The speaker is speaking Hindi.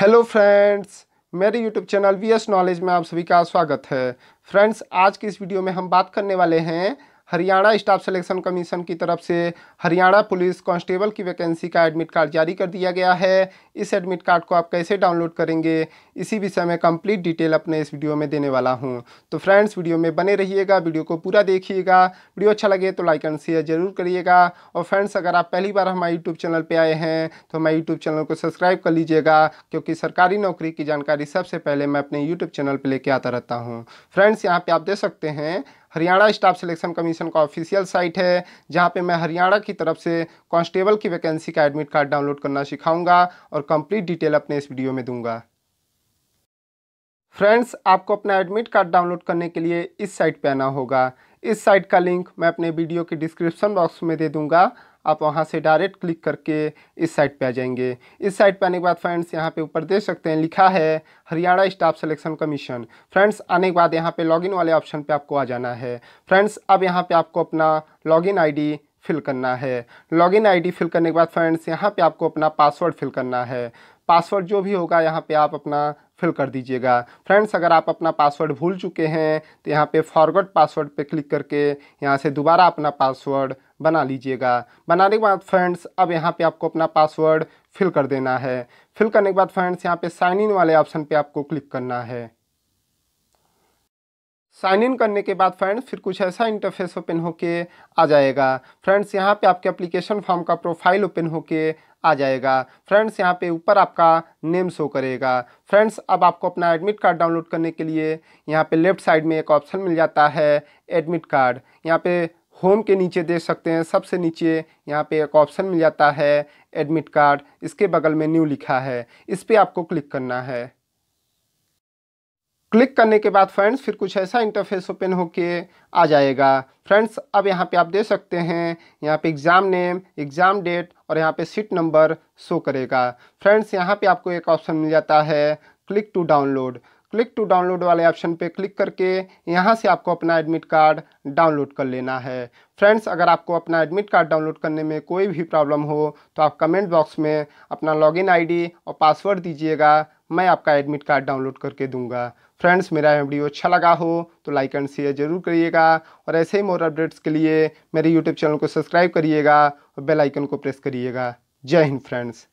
हेलो फ्रेंड्स मेरे YouTube channel V S knowledge में आप सभी का स्वागत है फ्रेंड्स आज की इस वीडियो में हम बात करने वाले हैं हरियाणा स्टाफ सिलेक्शन कमीशन की तरफ से हरियाणा पुलिस कांस्टेबल की वैकेंसी का एडमिट कार्ड जारी कर दिया गया है इस एडमिट कार्ड को आप कैसे डाउनलोड करेंगे इसी विषय में कंप्लीट डिटेल अपने इस वीडियो में देने वाला हूं तो फ्रेंड्स वीडियो में बने रहिएगा वीडियो को पूरा देखिएगा वीडियो अच्छा लगे तो लाइक एंड शेयर जरूर करिएगा और फ्रेंड्स अगर आप पहली बार हमारे यूट्यूब चैनल पर आए हैं तो हमारे यूट्यूब चैनल को सब्सक्राइब कर लीजिएगा क्योंकि सरकारी नौकरी की जानकारी सबसे पहले मैं अपने यूट्यूब चैनल पर लेके आता रहता हूँ फ्रेंड्स यहाँ पर आप देख सकते हैं हरियाणा स्टाफ सिलेक्शन कमीशन का ऑफिशियल साइट है जहाँ पे मैं हरियाणा की तरफ से कांस्टेबल की वैकेंसी का एडमिट कार्ड डाउनलोड करना सिखाऊंगा और कंप्लीट डिटेल अपने इस वीडियो में दूंगा फ्रेंड्स आपको अपना एडमिट कार्ड डाउनलोड करने के लिए इस साइट पे आना होगा इस साइट का लिंक मैं अपने वीडियो के डिस्क्रिप्शन बॉक्स में दे दूंगा आप वहाँ से डायरेक्ट क्लिक करके इस साइट पे आ जाएंगे इस साइट पे आने के बाद फ्रेंड्स यहाँ पे ऊपर देख सकते हैं लिखा है Haryana staff selection commission friends आने के बाद यहाँ पे लॉगिन वाले ऑप्शन पे आपको आ जाना है फ्रेंड्स अब यहाँ पे आपको अपना लॉगिन आईडी फिल करना है लॉगिन आईडी फिल करने के बाद फ्रेंड्स यहाँ पर आपको अपना पासवर्ड फिल करना है पासवर्ड जो भी होगा यहाँ पर आप अपना फिल कर दीजिएगा फ्रेंड्स अगर आप अपना पासवर्ड भूल चुके हैं तो यहाँ पे फॉरवर्ड पासवर्ड पे क्लिक करके यहाँ से दोबारा अपना पासवर्ड बना लीजिएगा बनाने के बाद फ्रेंड्स अब यहाँ पे आपको अपना पासवर्ड फिल कर देना है फिल करने के बाद फ्रेंड्स यहाँ पे साइन इन वाले ऑप्शन पे आपको क्लिक करना है साइन इन करने के बाद फ्रेंड्स फिर कुछ ऐसा इंटरफेस ओपन होके आ जाएगा फ्रेंड्स यहाँ पे आपके एप्लीकेशन फॉर्म का प्रोफाइल ओपन होके आ जाएगा फ्रेंड्स यहाँ पे ऊपर आपका नेम शो करेगा फ्रेंड्स अब आपको अपना एडमिट कार्ड डाउनलोड करने के लिए यहाँ पे लेफ्ट साइड में एक ऑप्शन मिल जाता है एडमिट कार्ड यहाँ पे होम के नीचे देख सकते हैं सबसे नीचे यहाँ पे एक ऑप्शन मिल जाता है एडमिट कार्ड इसके बगल में न्यू लिखा है इस पर आपको क्लिक करना है क्लिक करने के बाद फ्रेंड्स फिर कुछ ऐसा इंटरफेस ओपन होके आ जाएगा फ्रेंड्स अब यहाँ पे आप देख सकते हैं यहाँ पे एग्ज़ाम नेम एग्ज़ाम डेट और यहाँ पे सीट नंबर शो करेगा फ्रेंड्स यहाँ पे आपको एक ऑप्शन मिल जाता है click to download click to download वाले ऑप्शन पे क्लिक करके यहाँ से आपको अपना एडमिट कार्ड डाउनलोड कर लेना है फ्रेंड्स अगर आपको अपना एडमिट कार्ड डाउनलोड करने में कोई भी प्रॉब्लम हो तो आप कमेंट बॉक्स में अपना लॉगिन आईडी और पासवर्ड दीजिएगा मैं आपका एडमिट कार्ड डाउनलोड करके दूंगा फ्रेंड्स मेरा वीडियो अच्छा लगा हो तो लाइक एंड शेयर जरूर करिएगा और ऐसे ही मोर अपडेट्स के लिए मेरे यूट्यूब चैनल को सब्सक्राइब करिएगा और बेलाइकन को प्रेस करिएगा जय हिंद फ्रेंड्स